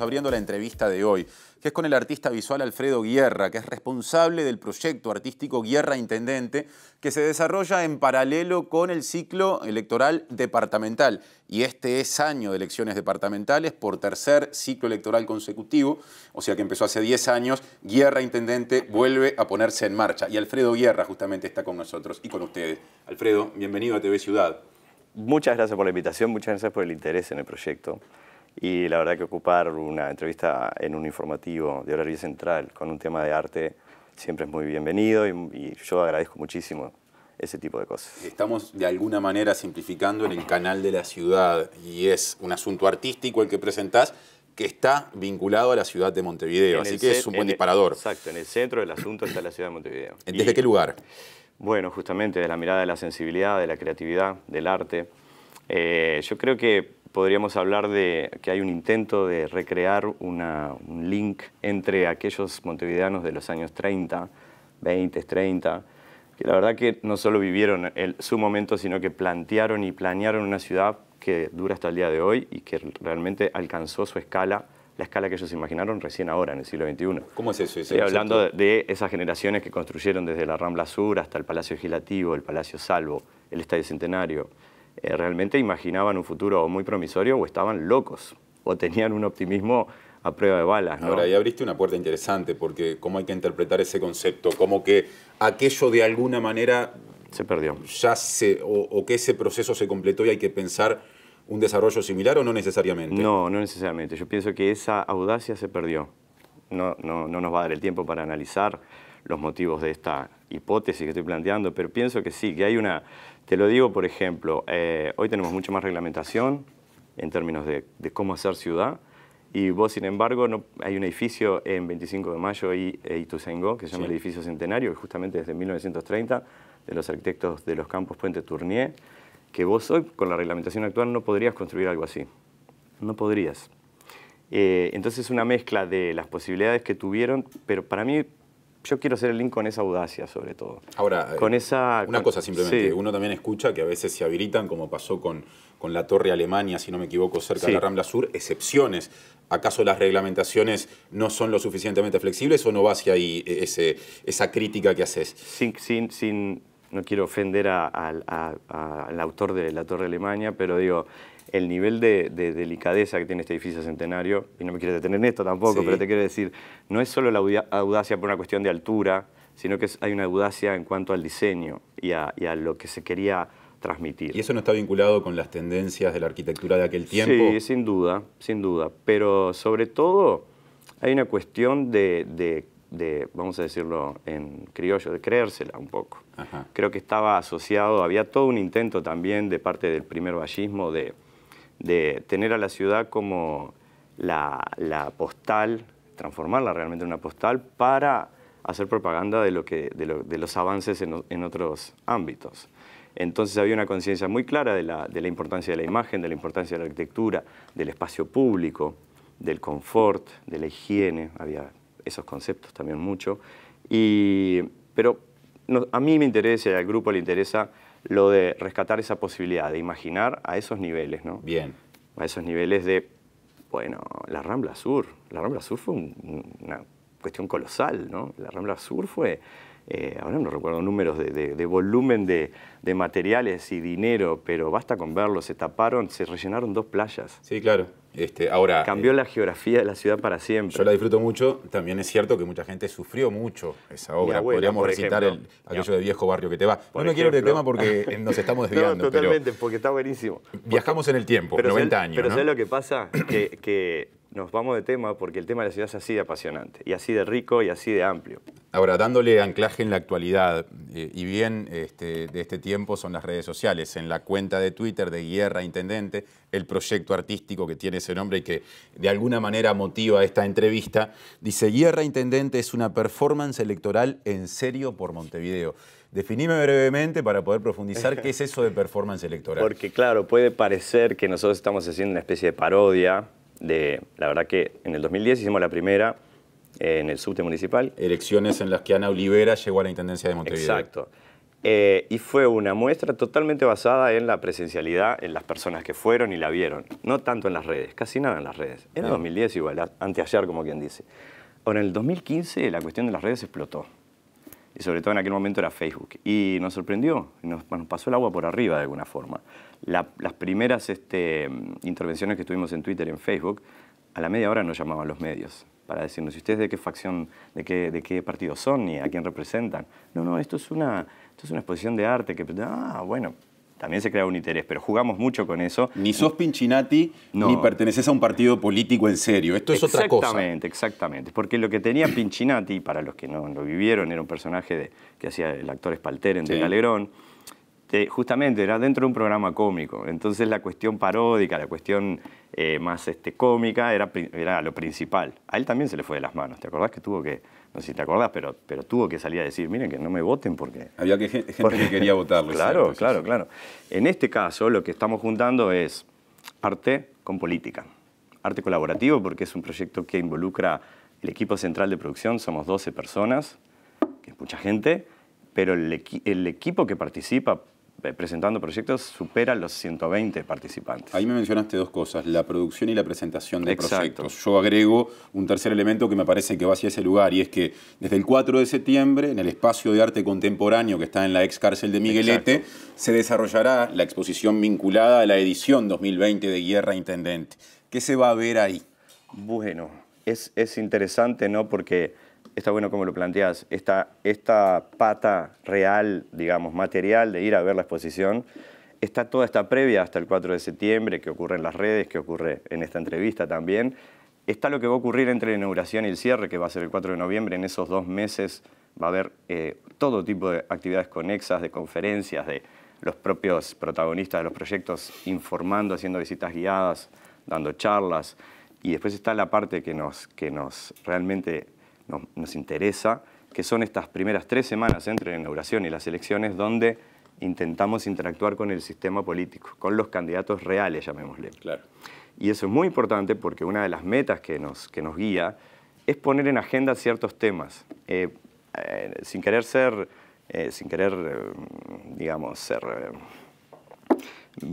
abriendo la entrevista de hoy, que es con el artista visual Alfredo Guerra, que es responsable del proyecto artístico Guerra Intendente, que se desarrolla en paralelo con el ciclo electoral departamental. Y este es año de elecciones departamentales por tercer ciclo electoral consecutivo, o sea que empezó hace 10 años, Guerra Intendente vuelve a ponerse en marcha. Y Alfredo Guerra justamente está con nosotros y con ustedes. Alfredo, bienvenido a TV Ciudad. Muchas gracias por la invitación, muchas gracias por el interés en el proyecto y la verdad que ocupar una entrevista en un informativo de horario central con un tema de arte siempre es muy bienvenido y, yo agradezco muchísimo ese tipo de cosas. Estamos de alguna manera simplificando en el canal de la ciudad y es un asunto artístico el que presentás que está vinculado a la ciudad de Montevideo, así que es un buen disparador. exacto, en el centro del asunto está la ciudad de Montevideo. ¿Desde qué lugar? Bueno, justamente de la mirada de la sensibilidad, de la creatividad, del arte. Eh, yo creo que podríamos hablar de que hay un intento de recrear un link entre aquellos montevideanos de los años 30, 20, 30, que la verdad que no solo vivieron su momento, sino que plantearon y planearon una ciudad que dura hasta el día de hoy y que realmente alcanzó su escala, la escala que ellos imaginaron recién ahora, en el siglo XXI. ¿Cómo es eso? Estoy hablando de, esas generaciones que construyeron desde la Rambla Sur hasta el Palacio Legislativo, el Palacio Salvo, el Estadio Centenario, eh, realmente imaginaban un futuro muy promisorio o estaban locos o tenían un optimismo a prueba de balas. Ahora, ahí abriste una puerta interesante, porque cómo hay que interpretar ese concepto, como que aquello de alguna manera... Se perdió. Ya o, que ese proceso se completó y hay que pensar un desarrollo similar o no necesariamente. No, no necesariamente. Yo pienso que esa audacia se perdió. No, no, no nos va a dar el tiempo para analizar los motivos de esta hipótesis que estoy planteando, pero pienso que sí, que hay una te lo digo, por ejemplo, eh, hoy tenemos mucha más reglamentación en términos de, cómo hacer ciudad, y vos, sin embargo, no, hay un edificio en 25 de mayo y eh, Ituzaingó, que se llama el edificio centenario, que justamente desde 1930, de los arquitectos de los campos Puente Tournier, que vos hoy, con la reglamentación actual, no podrías construir algo así. No podrías. Eh, entonces, una mezcla de las posibilidades que tuvieron, pero para mí yo quiero hacer el link con esa audacia, sobre todo. Ahora, eh, con esa, una cosa simplemente, uno también escucha que a veces se habilitan, como pasó con, con la Torre Alemania, si no me equivoco, cerca de la Rambla Sur, excepciones. ¿Acaso las reglamentaciones no son lo suficientemente flexibles o no va hacia ahí eh, ese, esa crítica que haces? Sin, sin, sin no quiero ofender al autor de la Torre Alemania, pero digo, el nivel de, delicadeza que tiene este edificio centenario, y no me quiero detener en esto tampoco, pero te quiero decir, no es solo la audacia por una cuestión de altura, sino que hay una audacia en cuanto al diseño y a, lo que se quería transmitir. ¿Y eso no está vinculado con las tendencias de la arquitectura de aquel tiempo? Sí, sin duda, sin duda. Pero sobre todo hay una cuestión de, vamos a decirlo en criollo, de creérsela un poco. Creo que estaba asociado, había todo un intento también de parte del primer vallismo de de tener a la ciudad como la, postal, transformarla realmente en una postal para hacer propaganda de, lo que, de, los avances en, otros ámbitos. Entonces había una conciencia muy clara de la, importancia de la imagen, de la importancia de la arquitectura, del espacio público, del confort, de la higiene, había esos conceptos también mucho. pero a mí me interesa y al grupo le interesa lo de rescatar esa posibilidad, de imaginar a esos niveles, ¿no? Bien. A esos niveles de, bueno, la Rambla Sur. La Rambla Sur fue una cuestión colosal, ¿no? La Rambla Sur fue, eh, ahora no recuerdo números de, volumen de, de, materiales y dinero, pero basta con verlo, se taparon, se rellenaron dos playas. Sí, claro. Este, ahora, Cambió eh, la geografía de la ciudad para siempre. Yo la disfruto mucho. También es cierto que mucha gente sufrió mucho esa obra. Podríamos recitar aquello de viejo barrio que te va. no quiero ir de tema porque eh, nos estamos desviando. no, totalmente, porque está buenísimo. Viajamos en el tiempo, 90 años. Pero es lo que pasa? que, que nos vamos de tema porque el tema de la ciudad es así de apasionante, y así de rico y así de amplio. Ahora, dándole anclaje en la actualidad, eh, y bien este, de este tiempo son las redes sociales, en la cuenta de Twitter de Guerra Intendente, el proyecto artístico que tiene ese nombre y que de alguna manera motiva esta entrevista, dice, Guerra Intendente es una performance electoral en serio por Montevideo. Definime brevemente para poder profundizar qué es eso de performance electoral. Porque claro, puede parecer que nosotros estamos haciendo una especie de parodia la verdad que en el 2010 hicimos la primera eh, en el subte municipal. Elecciones en las que Ana Olivera llegó a la Intendencia de Montevideo. Exacto. Eh, y fue una muestra totalmente basada en la presencialidad, en las personas que fueron y la vieron. No tanto en las redes, casi nada en las redes. En el 2010 igual, anteayer como quien dice. Ahora, en el 2015 la cuestión de las redes explotó y sobre todo en aquel momento era Facebook. Y nos sorprendió, nos, nos pasó el agua por arriba de alguna forma. las primeras este, intervenciones que tuvimos en Twitter y en Facebook, a la media hora nos llamaban los medios para decirnos, ¿y ustedes de qué facción, de qué, de qué partido son y a quién representan? No, no, esto es una, esto es una exposición de arte que... Ah, bueno, también se crea un interés, pero jugamos mucho con eso. Ni sos Pinchinati, ni perteneces a un partido político en serio. Esto es otra cosa. Exactamente, exactamente. Porque lo que tenía Pinchinati, para los que no lo vivieron, era un personaje de, que hacía el actor Spalter en sí. justamente era dentro de un programa cómico. Entonces la cuestión paródica, la cuestión eh, más este, cómica era, era lo principal. A él también se le fue de las manos. ¿Te acordás que tuvo que no sé si te acordás, pero, pero tuvo que salir a decir, miren que no me voten porque... Había que, gente que quería votarlo. claro, claro, claro. En este caso lo que estamos juntando es arte con política. Arte colaborativo porque es un proyecto que involucra el equipo central de producción, somos 12 personas, que es mucha gente, pero el equipo que participa eh, presentando proyectos supera los 120 participantes. Ahí me mencionaste dos cosas, la producción y la presentación de proyectos. Yo agrego un tercer elemento que me parece que va hacia ese lugar y es que desde el 4 de septiembre, en el espacio de arte contemporáneo que está en la ex cárcel de Miguelete, se desarrollará la exposición vinculada a la edición 2020 de Guerra Intendente. ¿Qué se va a ver ahí? Bueno, es, es interesante, ¿no? Porque está bueno como lo planteas, esta, esta pata real, digamos, material de ir a ver la exposición, está toda esta previa hasta el 4 de septiembre, que ocurre en las redes, que ocurre en esta entrevista también, está lo que va a ocurrir entre la inauguración y el cierre, que va a ser el 4 de noviembre, en esos dos meses va a haber eh, todo tipo de actividades conexas, de conferencias, de los propios protagonistas de los proyectos informando, haciendo visitas guiadas, dando charlas. Y después está la parte que nos, que nos realmente nos, interesa, que son estas primeras tres semanas entre la inauguración y las elecciones, donde intentamos interactuar con el sistema político, con los candidatos reales, llamémosle. Claro. Y eso es muy importante porque una de las metas que nos, que nos guía es poner en agenda ciertos temas. Eh, eh, sin querer ser, eh, sin querer, digamos, ser,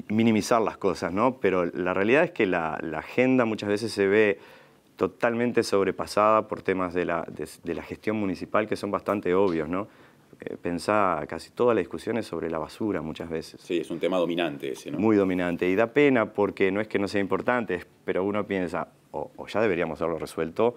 minimizar las cosas, ¿no? Pero la realidad es que la, la agenda muchas veces se ve totalmente sobrepasada por temas de la, gestión municipal que son bastante obvios, ¿no? Eh, pensá, casi todas las discusiones sobre la basura muchas veces. Sí, es un tema dominante ese, Muy dominante. Y da pena porque no es que no sea importante, pero uno piensa, o, ya deberíamos haberlo resuelto,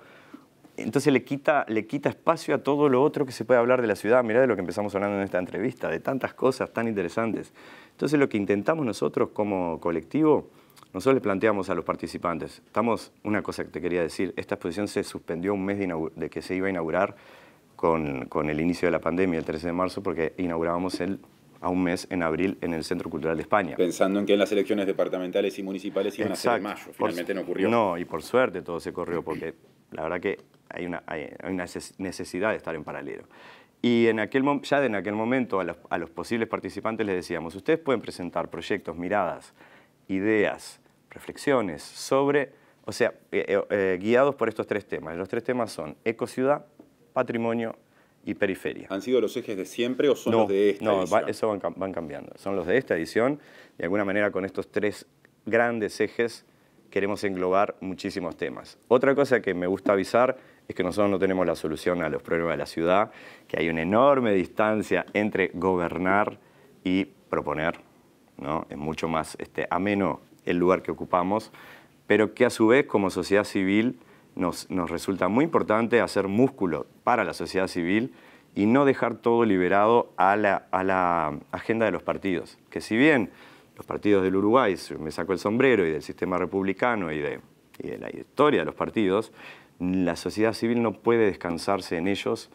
entonces le quita, le quita espacio a todo lo otro que se puede hablar de la ciudad. Mirá de lo que empezamos hablando en esta entrevista, de tantas cosas tan interesantes. Entonces lo que intentamos nosotros como colectivo nosotros le planteamos a los participantes, estamos, una cosa que te quería decir, esta exposición se suspendió un mes de, que se iba a inaugurar con, el inicio de la pandemia, el 13 de marzo, porque inaugurábamos el, a un mes en abril en el Centro Cultural de España. Pensando en que en las elecciones departamentales y municipales iban a ser en mayo, finalmente no ocurrió. No, y por suerte todo se corrió, porque la verdad que hay una, una necesidad de estar en paralelo. Y en aquel, ya en aquel momento a los, a los, posibles participantes les decíamos, ustedes pueden presentar proyectos, miradas, ideas, reflexiones sobre, o sea, eh, eh, eh, guiados por estos tres temas. Los tres temas son ecociudad, patrimonio y periferia. ¿Han sido los ejes de siempre o son los de esta edición? No, eso van, cambiando. Son los de esta edición. De alguna manera con estos tres grandes ejes queremos englobar muchísimos temas. Otra cosa que me gusta avisar es que nosotros no tenemos la solución a los problemas de la ciudad, que hay una enorme distancia entre gobernar y proponer. ¿no? Es mucho más este, ameno el lugar que ocupamos, pero que a su vez como sociedad civil nos, resulta muy importante hacer músculo para la sociedad civil y no dejar todo liberado a la, agenda de los partidos, que si bien los partidos del Uruguay, me saco el sombrero, y del sistema republicano y de, y de la historia de los partidos, la sociedad civil no puede descansarse en ellos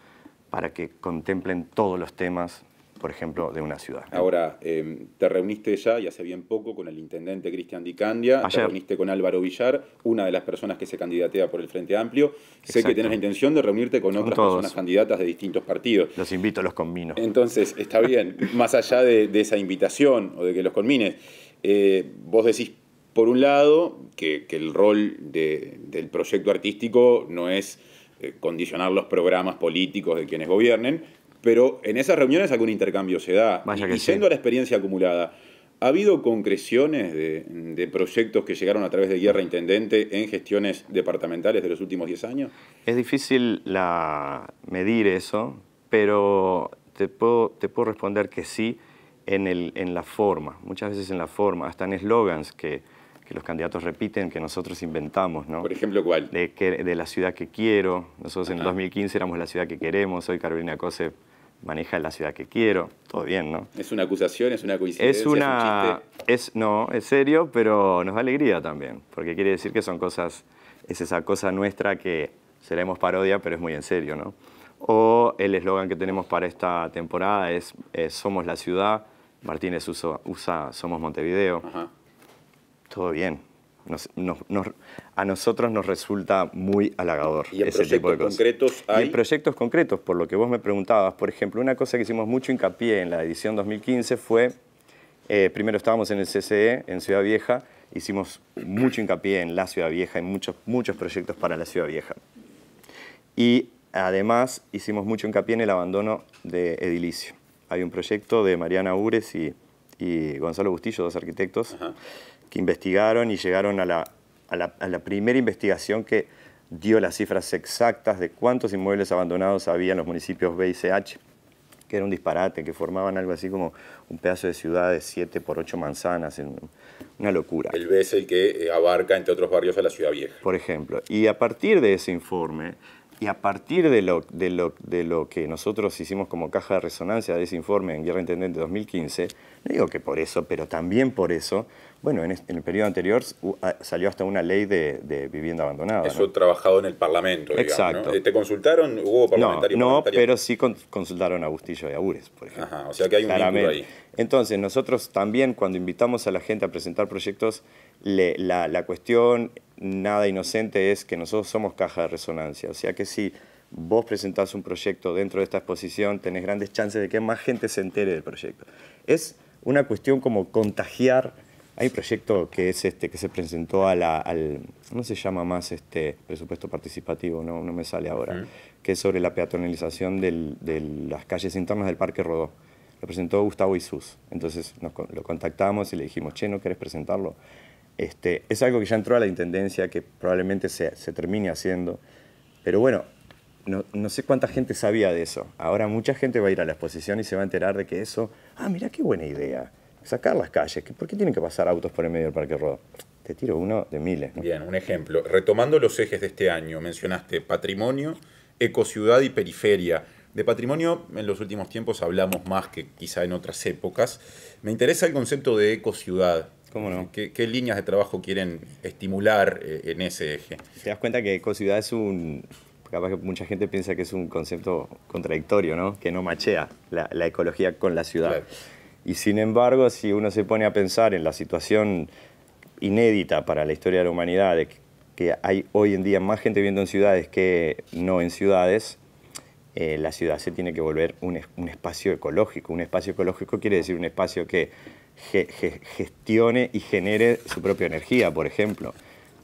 para que contemplen todos los temas por ejemplo, de una ciudad. Ahora, em, te reuniste ya, y hace bien poco, con el intendente Cristian Dicandia, Ayer. te reuniste con Álvaro Villar, una de las personas que se candidatea por el Frente Amplio. Sé que tienes la intención de reunirte con, otras personas candidatas de distintos partidos. Los invito, los combino. Entonces, está bien, más allá de, esa invitación o de que los combines, eh, vos decís, por un lado, que, el rol del proyecto artístico no es eh, condicionar los programas políticos de quienes gobiernen, pero en esas reuniones algún intercambio se da. Vaya y, siendo la experiencia acumulada, ¿ha habido concreciones de, proyectos que llegaron a través de Guerra Intendente en gestiones departamentales de los últimos 10 años? Es difícil medir eso, pero te puedo, responder que sí en, en la forma, muchas veces en la forma, hasta en eslogans que que los candidatos repiten, que nosotros inventamos, ¿no? Por ejemplo, ¿cuál? De, la ciudad que quiero. Nosotros en 2015 éramos la ciudad que queremos, hoy Carolina Cose maneja la ciudad que quiero, todo bien, ¿no? ¿Es una acusación, es una coincidencia, es, es, un es no, es serio, pero nos da alegría también, porque quiere decir que son cosas, es esa cosa nuestra que seremos parodia, pero es muy en serio, ¿no? O el eslogan que tenemos para esta temporada es, eh, Somos la ciudad, Martínez usa, usa Somos Montevideo. Ajá todo bien. a nosotros nos resulta muy halagador ese tipo de cosas. Concretos hay? proyectos concretos, por lo que vos me preguntabas, por ejemplo, una cosa que hicimos mucho hincapié en la edición 2015 fue, eh, primero estábamos en el CCE, en Ciudad Vieja, hicimos mucho hincapié en la Ciudad Vieja, en muchos, muchos proyectos para la Ciudad Vieja. Y además hicimos mucho hincapié en el abandono de edilicio. Hay un proyecto de Mariana Ures y, Gonzalo Bustillo, dos arquitectos, que investigaron y llegaron a la, a la, primera investigación que dio las cifras exactas de cuántos inmuebles abandonados había en los municipios B y CH, que era un disparate, que formaban algo así como un pedazo de ciudad de 7 por 8 manzanas, una locura. El B es el que eh, abarca, entre otros barrios, a la ciudad vieja. Por ejemplo, y a partir de ese informe, y a partir de lo, de lo, de lo que nosotros hicimos como caja de resonancia de ese informe en Guerra Intendente 2015, no digo que por eso, pero también por eso, bueno, en, el periodo anterior salió hasta una ley de, vivienda abandonada. Eso trabajado en el Parlamento. Digamos, Exacto. Eh, ¿Te consultaron? ¿Hubo parlamentarios? No, no pero sí consultaron a Bustillo y a Ures, por ejemplo. Ajá, o sea que hay un vínculo ahí. Entonces, nosotros también cuando invitamos a la gente a presentar proyectos, la, la cuestión nada inocente es que nosotros somos caja de resonancia. O sea que si vos presentás un proyecto dentro de esta exposición, tenés grandes chances de que más gente se entere del proyecto. Es una cuestión como contagiar hay un proyecto que es este que se presentó a la, al, no se llama más este presupuesto participativo, no, no me sale ahora, que es sobre la peatonalización de las calles internas del Parque Rodó. Lo presentó Gustavo Isus. Entonces lo contactamos y le dijimos, che, ¿no querés presentarlo? Este, es algo que ya entró a la Intendencia, que probablemente se, se termine haciendo. Pero bueno, no, no, sé cuánta gente sabía de eso. Ahora mucha gente va a ir a la exposición y se va a enterar de que eso, ah, mira qué buena idea sacar las calles. ¿Por qué tienen que pasar autos por el medio del Parque Rodó? Te tiro uno de miles. Bien, un ejemplo. Retomando los ejes de este año, mencionaste patrimonio, ecociudad y periferia. De patrimonio en los últimos tiempos hablamos más que quizá en otras épocas. Me interesa el concepto de ecociudad. ¿Cómo no? ¿Qué, líneas de trabajo quieren estimular eh, en ese eje? Te das cuenta que ecociudad es un... Capaz que mucha gente piensa que es un concepto contradictorio, ¿no? Que no machea la, la ecología con la ciudad. Y sin embargo, si uno se pone a pensar en la situación inédita para la historia de la humanidad, que hay hoy en día más gente viviendo en ciudades que no en ciudades, eh, la ciudad se tiene que volver un, espacio ecológico. Un espacio ecológico quiere decir un espacio que gestione y genere su propia energía, por ejemplo,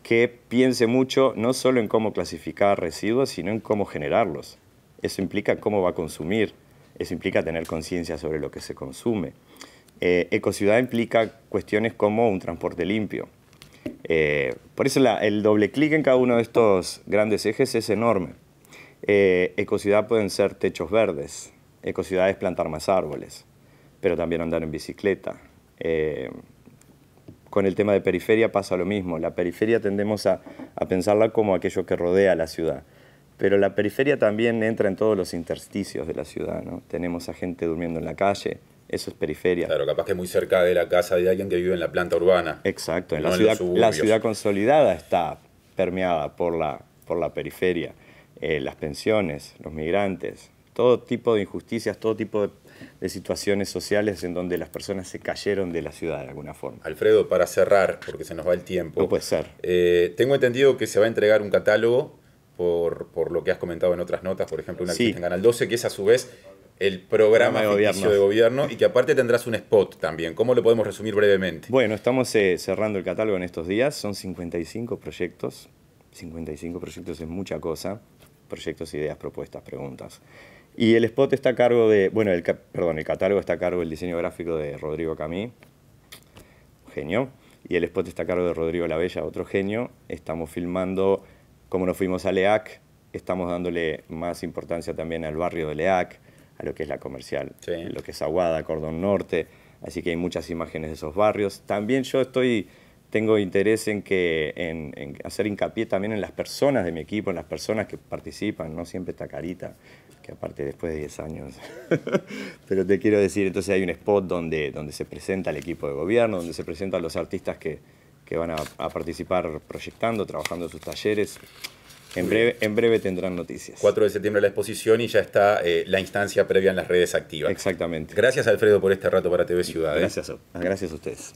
que piense mucho no solo en cómo clasificar residuos, sino en cómo generarlos. Eso implica cómo va a consumir, eso implica tener conciencia sobre lo que se consume. Eh, ecociudad implica cuestiones como un transporte limpio. Eh, por eso el doble clic en cada uno de estos grandes ejes es enorme. Eh, ecociudad pueden ser techos verdes, ecociudad es plantar más árboles, pero también andar en bicicleta. Eh, con el tema de periferia pasa lo mismo. La periferia tendemos a, pensarla como aquello que rodea a la ciudad pero la periferia también entra en todos los intersticios de la ciudad. Tenemos a gente durmiendo en la calle, eso es periferia. Claro, capaz que muy cerca de la casa de alguien que vive en la planta urbana. Exacto, en la, ciudad, la ciudad consolidada está permeada por la, por la periferia. Eh, las pensiones, los migrantes, todo tipo de injusticias, todo tipo de, situaciones sociales en donde las personas se cayeron de la ciudad de alguna forma. Alfredo, para cerrar, porque se nos va el tiempo. No puede ser. Eh, tengo entendido que se va a entregar un catálogo por, lo que has comentado en otras notas, por ejemplo, una que está en Canal 12, que es a su vez el programa de gobierno. de gobierno y que aparte tendrás un spot también. ¿Cómo lo podemos resumir brevemente? Bueno, estamos eh, cerrando el catálogo en estos días. Son 55 proyectos. 55 proyectos es mucha cosa. Proyectos, ideas, propuestas, preguntas. Y el spot está a cargo de, bueno, el, perdón, el catálogo está a cargo del diseño gráfico de Rodrigo Camí, genio. Y el spot está a cargo de Rodrigo Lavella, otro genio. Estamos filmando, cómo nos fuimos e a LEAC, estamos dándole más importancia también al barrio de LEAC a lo que es la comercial, lo que es Aguada, Cordón Norte, así que hay muchas imágenes de esos barrios. También yo estoy, tengo interés en, que, en, hacer hincapié también en las personas de mi equipo, en las personas que participan, no siempre está Carita, que aparte después de 10 años, pero te quiero decir, entonces hay un spot donde, donde se presenta el equipo de gobierno, donde se presentan los artistas que, que van a, participar proyectando, trabajando sus talleres. En breve, tendrán noticias. 4 de septiembre la exposición y ya está eh, la instancia previa en las redes activas. Exactamente. Gracias Alfredo por este rato para TV Ciudad. gracias a ustedes.